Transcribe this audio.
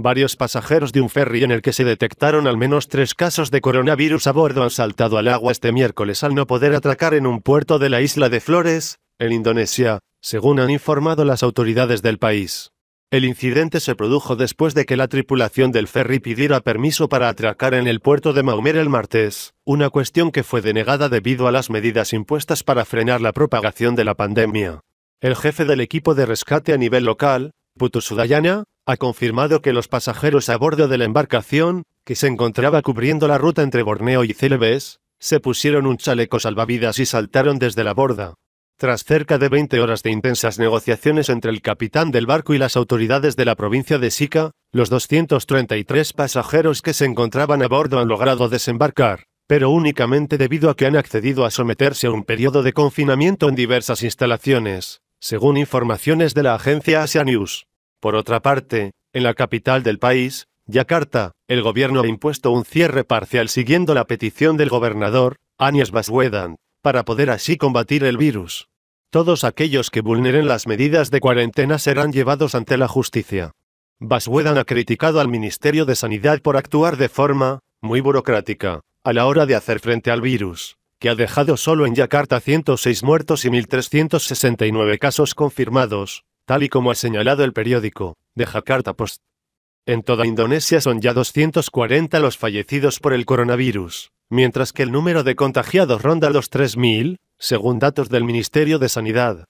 Varios pasajeros de un ferry en el que se detectaron al menos tres casos de coronavirus a bordo han saltado al agua este miércoles al no poder atracar en un puerto de la isla de Flores, en Indonesia, según han informado las autoridades del país. El incidente se produjo después de que la tripulación del ferry pidiera permiso para atracar en el puerto de Maumer el martes, una cuestión que fue denegada debido a las medidas impuestas para frenar la propagación de la pandemia. El jefe del equipo de rescate a nivel local, Putusudayana, ha confirmado que los pasajeros a bordo de la embarcación, que se encontraba cubriendo la ruta entre Borneo y Celebes, se pusieron un chaleco salvavidas y saltaron desde la borda. Tras cerca de 20 horas de intensas negociaciones entre el capitán del barco y las autoridades de la provincia de Sica, los 233 pasajeros que se encontraban a bordo han logrado desembarcar, pero únicamente debido a que han accedido a someterse a un periodo de confinamiento en diversas instalaciones, según informaciones de la agencia Asia News. Por otra parte, en la capital del país, Yakarta, el gobierno ha impuesto un cierre parcial siguiendo la petición del gobernador, Anies Baswedan, para poder así combatir el virus. Todos aquellos que vulneren las medidas de cuarentena serán llevados ante la justicia. Baswedan ha criticado al Ministerio de Sanidad por actuar de forma muy burocrática a la hora de hacer frente al virus, que ha dejado solo en Yakarta 106 muertos y 1.369 casos confirmados, tal y como ha señalado el periódico, de Jakarta Post. En toda Indonesia son ya 240 los fallecidos por el coronavirus, mientras que el número de contagiados ronda los 3.000, según datos del Ministerio de Sanidad.